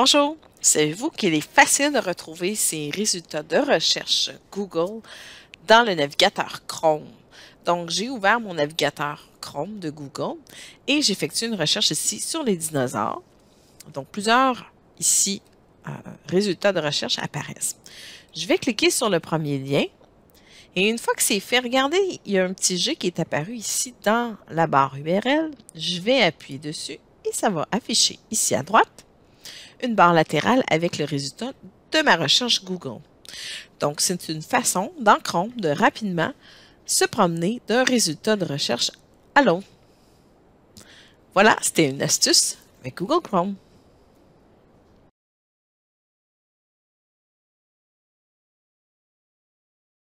Bonjour! Savez-vous qu'il est facile de retrouver ces résultats de recherche Google dans le navigateur Chrome? Donc, j'ai ouvert mon navigateur Chrome de Google et j'effectue une recherche ici sur les dinosaures. Donc, plusieurs ici euh, résultats de recherche apparaissent. Je vais cliquer sur le premier lien et une fois que c'est fait, regardez, il y a un petit jeu qui est apparu ici dans la barre URL. Je vais appuyer dessus et ça va afficher ici à droite une barre latérale avec le résultat de ma recherche Google. Donc, c'est une façon dans Chrome de rapidement se promener d'un résultat de recherche à l'autre. Voilà, c'était une astuce avec Google Chrome.